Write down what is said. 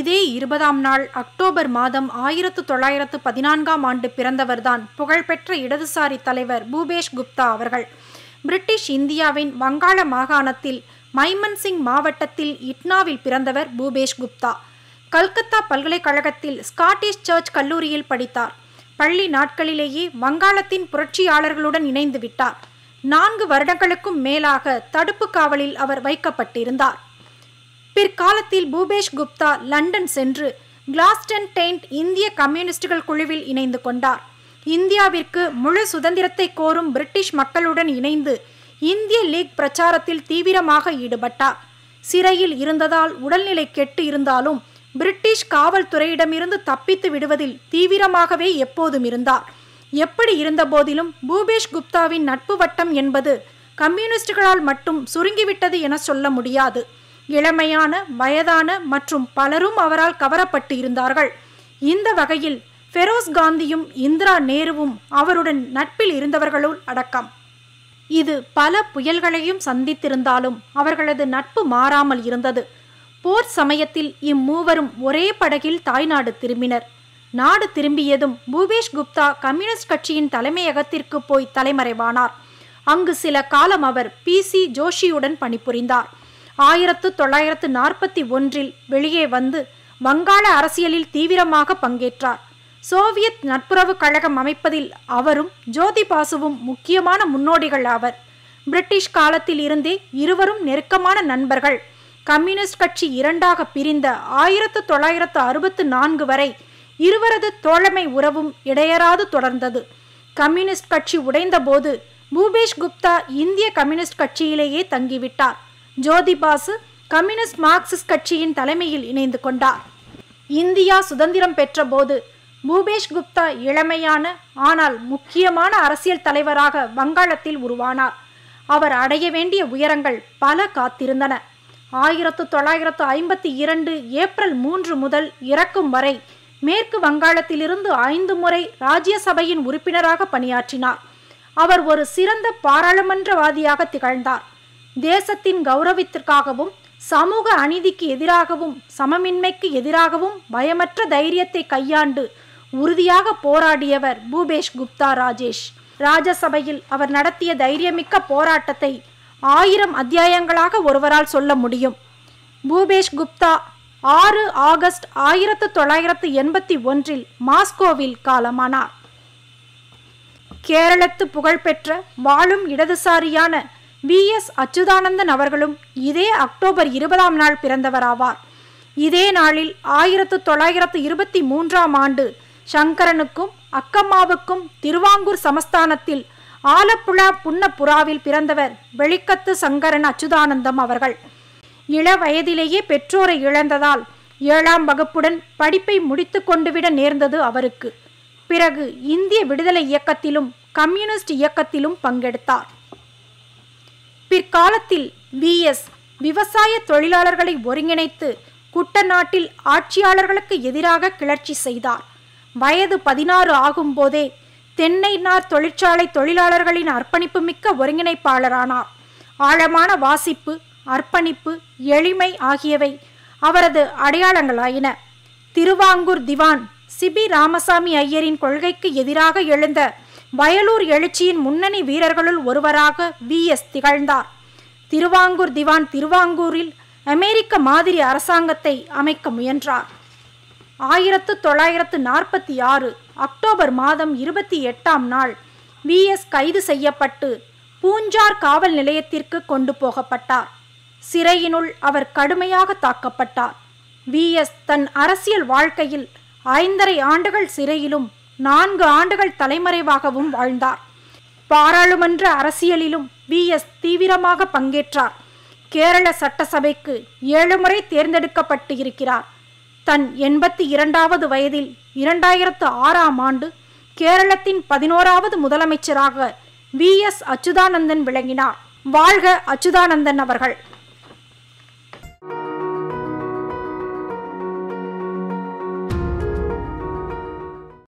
இதே இருபதாம் நாள் அக்டோபர் மாதம் ஆயிரத்து தொள்ளாயிரத்து பதினான்காம் ஆண்டு பிறந்தவர்தான் புகழ்பெற்ற இடதுசாரி தலைவர் பூபேஷ் குப்தா அவர்கள் பிரிட்டிஷ் இந்தியாவின் வங்காள மாகாணத்தில் மைமன்சிங் மாவட்டத்தில் இட்னாவில் பிறந்தவர் பூபேஷ் குப்தா கல்கத்தா பல்கலைக்கழகத்தில் ஸ்காட்டிஷ் சர்ச் கல்லூரியில் படித்தார் பள்ளி நாட்களிலேயே வங்காளத்தின் புரட்சியாளர்களுடன் இணைந்து விட்டார் நான்கு வருடங்களுக்கும் மேலாக தடுப்பு காவலில் அவர் வைக்கப்பட்டிருந்தார் பிற்காலத்தில் பூபேஷ் குப்தா லண்டன் சென்று கிளாஸ்டன் டெயின்ட் இந்திய கம்யூனிஸ்டுகள் குழுவில் இணைந்து கொண்டார் இந்தியாவிற்கு முழு சுதந்திரத்தை கோரும் பிரிட்டிஷ் மக்களுடன் இணைந்து இந்திய லீக் பிரச்சாரத்தில் தீவிரமாக ஈடுபட்டார் சிறையில் இருந்ததால் உடல்நிலை கெட்டு இருந்தாலும் பிரிட்டிஷ் காவல்துறையிடமிருந்து தப்பித்து விடுவதில் தீவிரமாகவே எப்போதும் இருந்தார் எப்படி இருந்தபோதிலும் பூபேஷ் குப்தாவின் நட்பு வட்டம் என்பது கம்யூனிஸ்டுகளால் மட்டும் சுருங்கிவிட்டது என சொல்ல முடியாது இளமையான வயதான மற்றும் பலரும் அவரால் கவரப்பட்டு இருந்தார்கள் இந்த வகையில் ஃபெரோஸ் காந்தியும் இந்திரா நேருவும் அவருடன் நட்பில் இருந்தவர்களுள் அடக்கம் இது பல புயல்களையும் சந்தித்திருந்தாலும் அவர்களது நட்பு மாறாமல் இருந்தது போர் சமயத்தில் இம்மூவரும் ஒரே படகில் தாய்நாடு திரும்பினர் நாடு திரும்பியதும் பூபேஷ் குப்தா கம்யூனிஸ்ட் கட்சியின் தலைமையகத்திற்கு போய் தலைமறைவானார் அங்கு சில காலம் அவர் பி சி ஜோஷியுடன் பணிபுரிந்தார் ஆயிரத்து தொள்ளாயிரத்து நாற்பத்தி ஒன்றில் வெளியே வந்து வங்காள அரசியலில் தீவிரமாக பங்கேற்றார் சோவியத் நட்புறவு கழகம் அமைப்பதில் அவரும் ஜோதி பாசுவும் முக்கியமான முன்னோடிகள் ஆவர் பிரிட்டிஷ் காலத்தில் இருந்தே இருவரும் நெருக்கமான நண்பர்கள் கம்யூனிஸ்ட் கட்சி இரண்டாக பிரிந்த ஆயிரத்து தொள்ளாயிரத்து அறுபத்து நான்கு வரை இருவரது தோழமை உறவும் இடையறாது தொடர்ந்தது கம்யூனிஸ்ட் கட்சி உடைந்தபோது பூபேஷ் குப்தா இந்திய கம்யூனிஸ்ட் கட்சியிலேயே தங்கிவிட்டார் ஜோதிபாசு கம்யூனிஸ்ட் மார்க்சிஸ்ட் கட்சியின் தலைமையில் இணைந்து கொண்டார் இந்தியா சுதந்திரம் பெற்றபோது பூபேஷ் குப்தா இளமையான ஆனால் முக்கியமான அரசியல் தலைவராக வங்காளத்தில் உருவானார் அவர் அடைய வேண்டிய உயரங்கள் பல காத்திருந்தன ஆயிரத்து தொள்ளாயிரத்து ஐம்பத்தி இரண்டு ஏப்ரல் மூன்று முதல் இறக்கும் வரை மேற்கு வங்காளத்திலிருந்து ஐந்து முறை ராஜ்யசபையின் உறுப்பினராக பணியாற்றினார் அவர் ஒரு சிறந்த பாராளுமன்றவாதியாக திகழ்ந்தார் தேசத்தின் கௌரவத்திற்காகவும் சமூக அநீதிக்கு எதிராகவும் சமமின்மைக்கு எதிராகவும் பயமற்ற தைரியத்தை கையாண்டு உறுதியாக போராடியவர் பூபேஷ் குப்தா ராஜேஷ் ராஜசபையில் அவர் நடத்திய தைரியமிக்க போராட்டத்தை ஆயிரம் அத்தியாயங்களாக ஒருவரால் சொல்ல முடியும் பூபேஷ் குப்தா ஆறு ஆகஸ்ட் ஆயிரத்து தொள்ளாயிரத்து எண்பத்தி ஒன்றில் மாஸ்கோவில் காலமானார் கேரளத்து புகழ்பெற்ற வாழும் இடதுசாரியான வி எஸ் அச்சுதானந்தன் அவர்களும் இதே அக்டோபர் இருபதாம் நாள் பிறந்தவராவார் இதே நாளில் ஆயிரத்து தொள்ளாயிரத்து இருபத்தி மூன்றாம் ஆண்டு சங்கரனுக்கும் அக்கம்மாவுக்கும் திருவாங்கூர் சமஸ்தானத்தில் ஆலப்புழா புன்னப்புறாவில் பிறந்தவர் வெளிக்கத்து சங்கரன் அச்சுதானந்தம் அவர்கள் இள வயதிலேயே பெற்றோரை இழந்ததால் ஏழாம் வகுப்புடன் படிப்பை முடித்து கொண்டுவிட நேர்ந்தது அவருக்கு பிறகு இந்திய விடுதலை இயக்கத்திலும் கம்யூனிஸ்ட் இயக்கத்திலும் பங்கெடுத்தார் பிற்காலத்தில் வி எஸ் விவசாய தொழிலாளர்களை ஒருங்கிணைத்து குட்டநாட்டில் ஆட்சியாளர்களுக்கு எதிராக கிளர்ச்சி செய்தார் வயது பதினாறு ஆகும்போதே தென்னை நார் தொழிற்சாலை தொழிலாளர்களின் அர்ப்பணிப்பு மிக்க ஒருங்கிணைப்பாளரானார் ஆழமான வாசிப்பு அர்ப்பணிப்பு எளிமை ஆகியவை அவரது அடையாளங்களாயின திருவாங்கூர் திவான் சிபி ராமசாமி ஐயரின் கொள்கைக்கு எதிராக எழுந்த வயலூர் எழுச்சியின் முன்னணி வீரர்களுள் ஒருவராக வி எஸ் திகழ்ந்தார் திருவாங்கூர் திவான் திருவாங்கூரில் அமெரிக்க மாதிரி அரசாங்கத்தை அமைக்க முயன்றார் ஆயிரத்து தொள்ளாயிரத்து நாற்பத்தி ஆறு அக்டோபர் மாதம் இருபத்தி எட்டாம் நாள் வி எஸ் கைது செய்யப்பட்டு பூஞ்சார் காவல் நிலையத்திற்கு கொண்டு போகப்பட்டார் சிறையினுள் அவர் கடுமையாக தாக்கப்பட்டார் வி எஸ் தன் அரசியல் வாழ்க்கையில் ஐந்தரை ஆண்டுகள் சிறையிலும் நான்கு ஆண்டுகள் தலைமறைவாகவும் வாழ்ந்தார் பாராளுமன்ற அரசியலிலும் வி எஸ் தீவிரமாக பங்கேற்றார் கேரள சட்டசபைக்கு ஏழு முறை தேர்ந்தெடுக்கப்பட்டு இருக்கிறார் தன் எண்பத்தி இரண்டாவது வயதில் இரண்டாயிரத்து ஆறாம் ஆண்டு கேரளத்தின் பதினோராவது முதலமைச்சராக வி எஸ் அச்சுதானந்தன் விளங்கினார் வாழ்க அச்சுதானந்தன் அவர்கள்